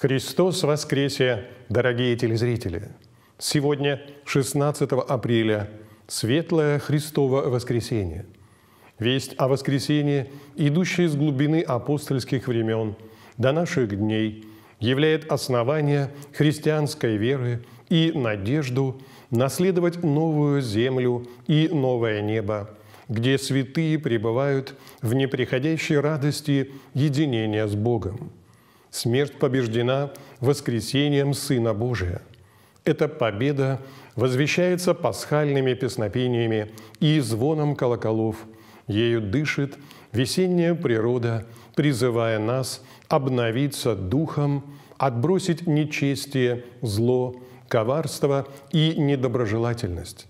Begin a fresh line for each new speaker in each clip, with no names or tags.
Христос воскресе, дорогие телезрители! Сегодня, 16 апреля, Светлое Христово воскресение. Весть о воскресении, идущая из глубины апостольских времен до наших дней, является основанием христианской веры и надежду наследовать новую землю и новое небо, где святые пребывают в неприходящей радости единения с Богом. Смерть побеждена воскресением Сына Божия. Эта победа возвещается пасхальными песнопениями и звоном колоколов. Ею дышит весенняя природа, призывая нас обновиться духом, отбросить нечестие, зло, коварство и недоброжелательность.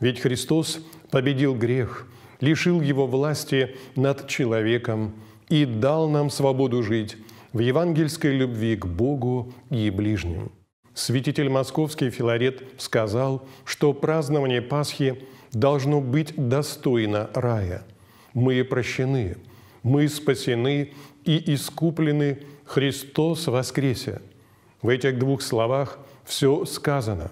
Ведь Христос победил грех, лишил его власти над человеком и дал нам свободу жить – в евангельской любви к Богу и ближним. Святитель московский Филарет сказал, что празднование Пасхи должно быть достойно рая. Мы прощены, мы спасены и искуплены Христос воскресе. В этих двух словах все сказано.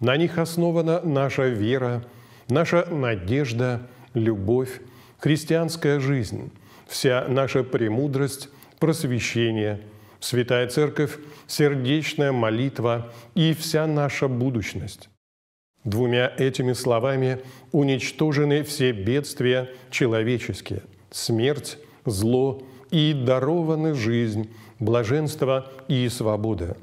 На них основана наша вера, наша надежда, любовь, христианская жизнь, вся наша премудрость просвещение, Святая Церковь, сердечная молитва и вся наша будущность. Двумя этими словами уничтожены все бедствия человеческие, смерть, зло и дарованы жизнь, блаженство и свобода.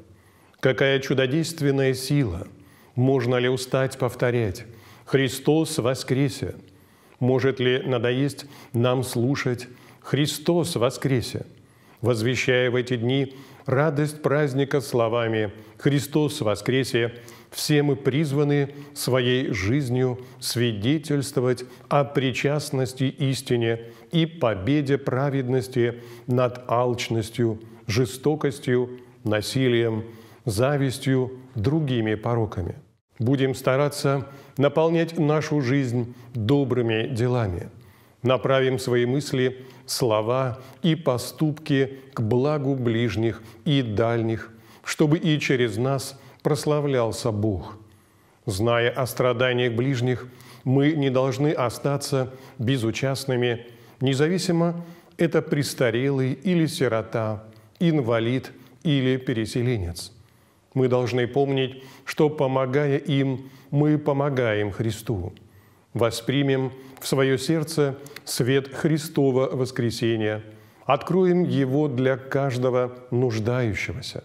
Какая чудодейственная сила! Можно ли устать повторять? Христос воскресе! Может ли надоесть нам слушать «Христос воскресе»? возвещая в эти дни радость праздника словами «Христос воскресе!» Все мы призваны своей жизнью свидетельствовать о причастности истине и победе праведности над алчностью, жестокостью, насилием, завистью, другими пороками. Будем стараться наполнять нашу жизнь добрыми делами – направим свои мысли, слова и поступки к благу ближних и дальних, чтобы и через нас прославлялся Бог. Зная о страданиях ближних, мы не должны остаться безучастными, независимо это престарелый или сирота, инвалид или переселенец. Мы должны помнить, что, помогая им, мы помогаем Христу – Воспримем в свое сердце свет Христова воскресения. Откроем его для каждого нуждающегося.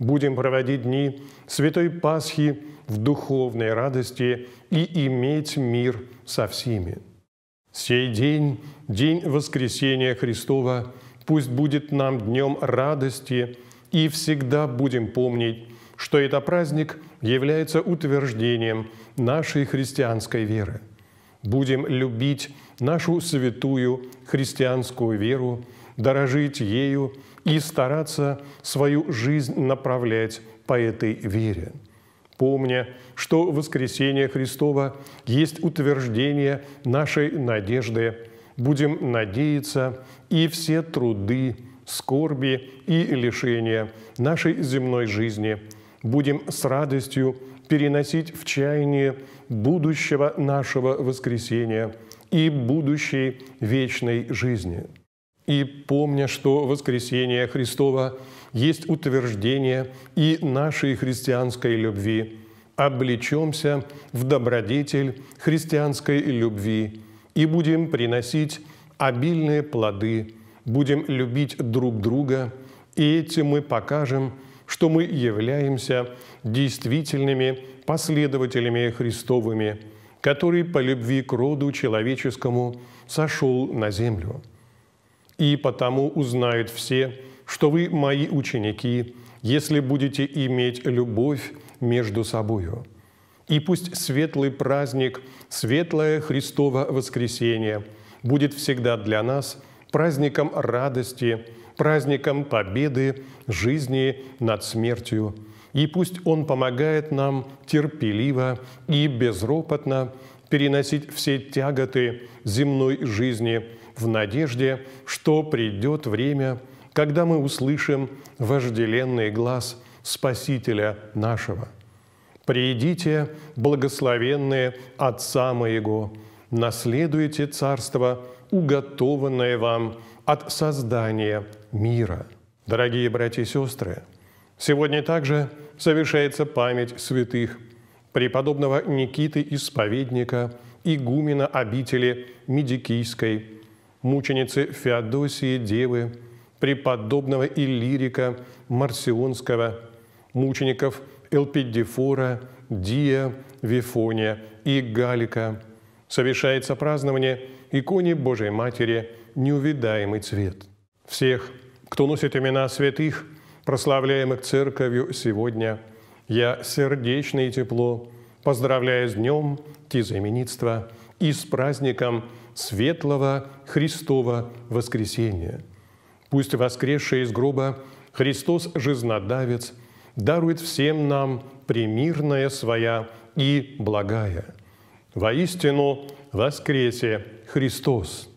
Будем проводить дни Святой Пасхи в духовной радости и иметь мир со всеми. Сей день, день воскресения Христова, пусть будет нам днем радости, и всегда будем помнить, что этот праздник является утверждением нашей христианской веры – будем любить нашу святую христианскую веру, дорожить ею и стараться свою жизнь направлять по этой вере. Помня, что воскресение Христова есть утверждение нашей надежды, будем надеяться и все труды, скорби и лишения нашей земной жизни будем с радостью переносить в чаяние будущего нашего воскресения и будущей вечной жизни. И помня, что воскресение Христова есть утверждение и нашей христианской любви, облечемся в добродетель христианской любви и будем приносить обильные плоды, будем любить друг друга, и этим мы покажем – что мы являемся действительными последователями Христовыми, который по любви к роду человеческому сошел на землю. И потому узнают все, что вы мои ученики, если будете иметь любовь между собою. И пусть светлый праздник, светлое Христово воскресение будет всегда для нас праздником радости праздником победы, жизни над смертью. И пусть Он помогает нам терпеливо и безропотно переносить все тяготы земной жизни в надежде, что придет время, когда мы услышим вожделенный глаз Спасителя нашего. «Приидите, благословенные Отца Моего, наследуйте Царство уготованное вам от создания мира. Дорогие братья и сестры, сегодня также совершается память святых преподобного Никиты Исповедника, игумена обители Медикийской, мученицы Феодосии Девы, преподобного Иллирика Марсионского, мучеников Элпидифора, Дия, Вифония и Галика, совершается празднование иконе Божьей Матери «Неувидаемый цвет». Всех, кто носит имена святых, прославляемых Церковью сегодня, я сердечно и тепло поздравляю с Днем Тизаименитства и с праздником Светлого Христова Воскресения. Пусть воскресший из гроба Христос Жизнодавец дарует всем нам примирная своя и благая – Воистину воскресе Христос.